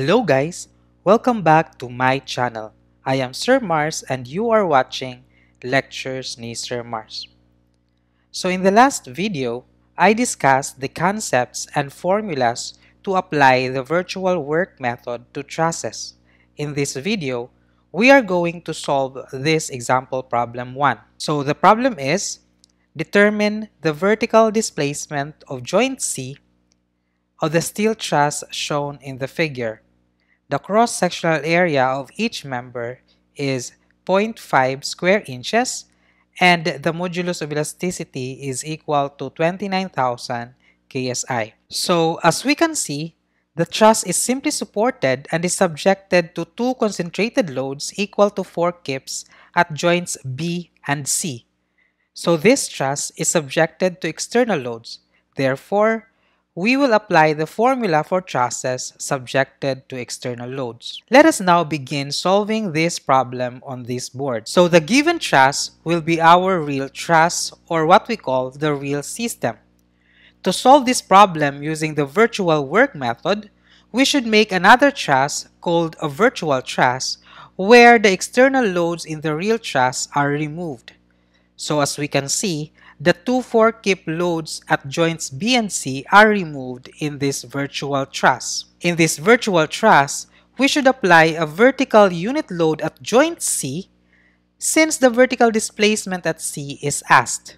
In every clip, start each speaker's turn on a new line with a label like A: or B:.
A: Hello guys, welcome back to my channel. I am Sir Mars and you are watching Lectures ni Sir Mars. So in the last video, I discussed the concepts and formulas to apply the virtual work method to traces. In this video, we are going to solve this example problem 1. So the problem is, determine the vertical displacement of joint C of the steel truss shown in the figure. The cross-sectional area of each member is 0.5 square inches and the modulus of elasticity is equal to 29,000 KSI. So as we can see, the truss is simply supported and is subjected to two concentrated loads equal to 4 kips at joints B and C. So this truss is subjected to external loads. Therefore, we will apply the formula for trusses subjected to external loads. Let us now begin solving this problem on this board. So the given truss will be our real truss or what we call the real system. To solve this problem using the virtual work method, we should make another truss called a virtual truss where the external loads in the real truss are removed. So as we can see, the two 4-kip loads at joints B and C are removed in this virtual truss. In this virtual truss, we should apply a vertical unit load at joint C since the vertical displacement at C is asked.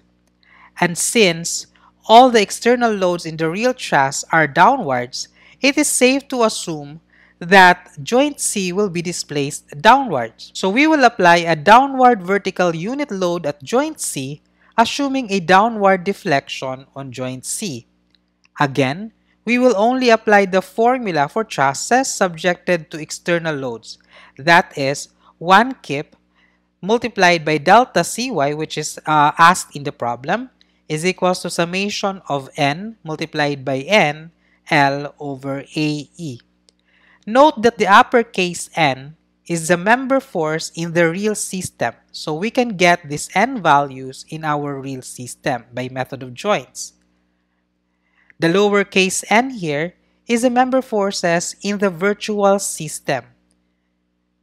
A: And since all the external loads in the real truss are downwards, it is safe to assume that joint C will be displaced downwards. So we will apply a downward vertical unit load at joint C, assuming a downward deflection on joint C. Again, we will only apply the formula for trusses subjected to external loads, that is, 1 kip multiplied by delta cy, which is uh, asked in the problem, is equal to summation of n multiplied by n L over AE. Note that the uppercase n is the member force in the real system, so we can get these n values in our real system by method of joints. The lowercase n here is the member forces in the virtual system.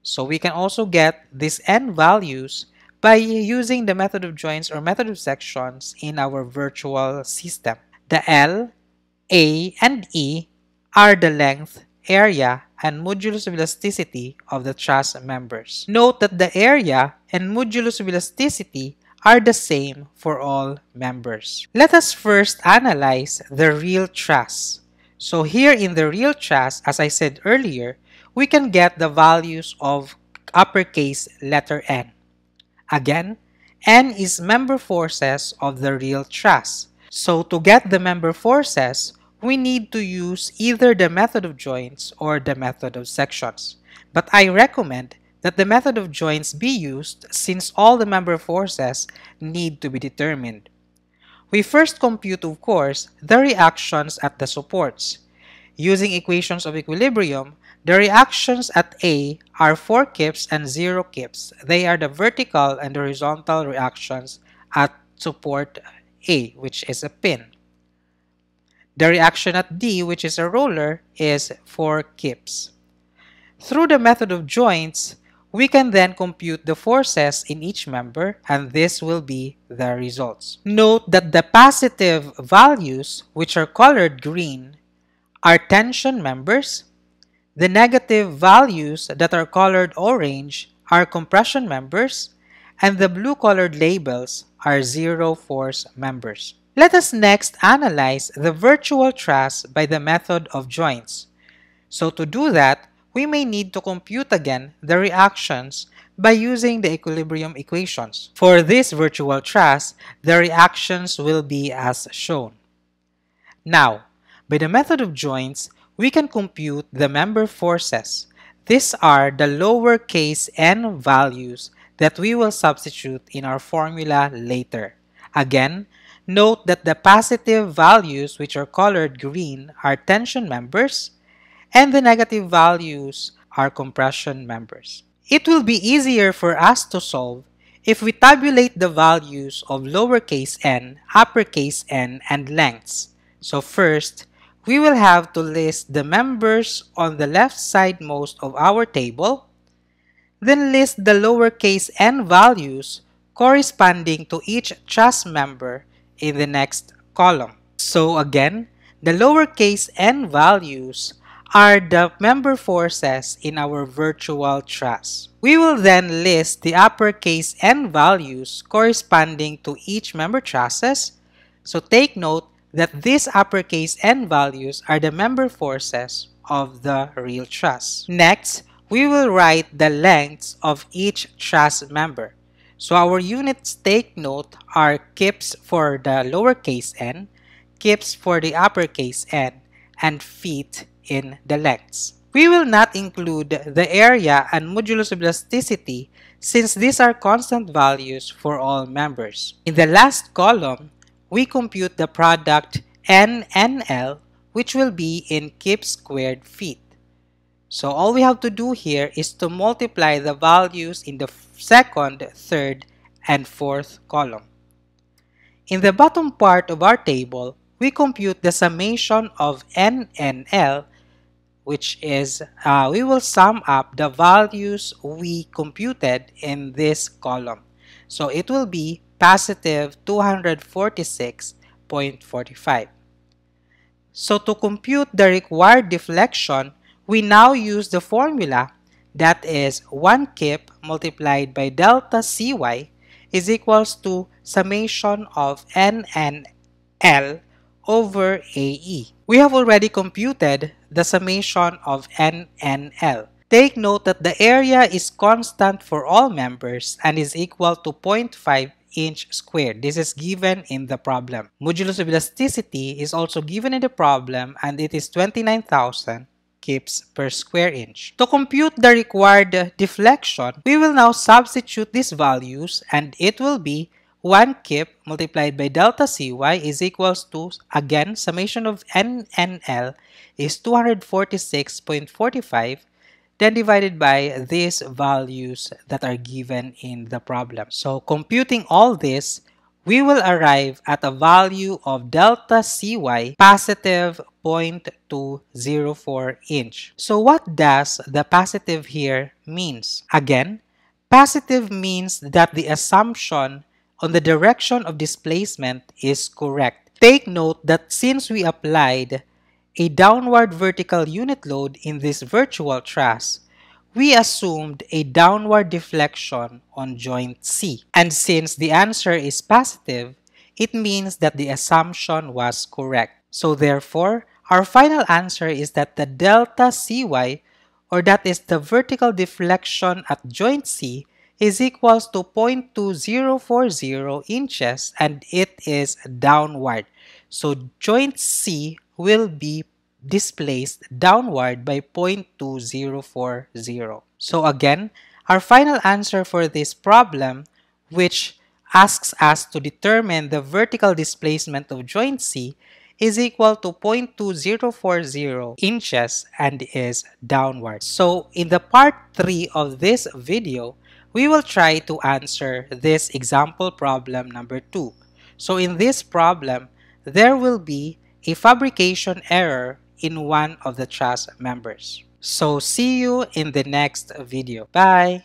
A: So we can also get these n values by using the method of joints or method of sections in our virtual system. The L, A, and E are the length area and modulus of elasticity of the truss members. Note that the area and modulus of elasticity are the same for all members. Let us first analyze the real truss. So here in the real truss, as I said earlier, we can get the values of uppercase letter N. Again, N is member forces of the real truss. So to get the member forces, we need to use either the method of joints or the method of sections. But I recommend that the method of joints be used since all the member forces need to be determined. We first compute, of course, the reactions at the supports. Using equations of equilibrium, the reactions at A are 4 kips and 0 kips. They are the vertical and horizontal reactions at support A, which is a pin. The reaction at D, which is a roller, is 4 kips. Through the method of joints, we can then compute the forces in each member and this will be the results. Note that the positive values, which are colored green, are tension members. The negative values that are colored orange are compression members and the blue colored labels are zero force members. Let us next analyze the virtual truss by the method of joints. So to do that, we may need to compute again the reactions by using the equilibrium equations. For this virtual truss, the reactions will be as shown. Now, by the method of joints, we can compute the member forces. These are the lowercase n values that we will substitute in our formula later. Again, Note that the positive values, which are colored green, are tension members, and the negative values are compression members. It will be easier for us to solve if we tabulate the values of lowercase n, uppercase n, and lengths. So first, we will have to list the members on the left side most of our table, then list the lowercase n values corresponding to each truss member in the next column. So again, the lowercase n values are the member forces in our virtual trust. We will then list the uppercase n values corresponding to each member trusses. So take note that these uppercase n values are the member forces of the real trust. Next, we will write the lengths of each trust member. So our units take note are kips for the lowercase n, kips for the uppercase n, and feet in the lengths. We will not include the area and modulus of elasticity since these are constant values for all members. In the last column, we compute the product N N L, which will be in kip squared feet. So all we have to do here is to multiply the values in the second, third, and fourth column. In the bottom part of our table, we compute the summation of n and l, which is uh, we will sum up the values we computed in this column. So it will be positive 246.45. So to compute the required deflection, we now use the formula that is 1 kip multiplied by delta cy is equals to summation of n and l over ae. We have already computed the summation of n and l. Take note that the area is constant for all members and is equal to 0.5 inch squared. This is given in the problem. Modulus of elasticity is also given in the problem and it is 29,000 kips per square inch. To compute the required deflection, we will now substitute these values and it will be 1 kip multiplied by delta CY is equals to, again, summation of n n l is 246.45 then divided by these values that are given in the problem. So computing all this, we will arrive at a value of delta CY positive 0.204 inch. So what does the positive here means? Again, positive means that the assumption on the direction of displacement is correct. Take note that since we applied a downward vertical unit load in this virtual truss, we assumed a downward deflection on joint C. And since the answer is positive, it means that the assumption was correct. So therefore, our final answer is that the delta CY, or that is the vertical deflection at joint C, is equals to 0.2040 inches and it is downward. So joint C will be displaced downward by 0.2040. So again, our final answer for this problem, which asks us to determine the vertical displacement of joint C, is equal to 0.2040 inches and is downward. So in the part 3 of this video, we will try to answer this example problem number 2. So in this problem, there will be a fabrication error in one of the trust members. So see you in the next video. Bye!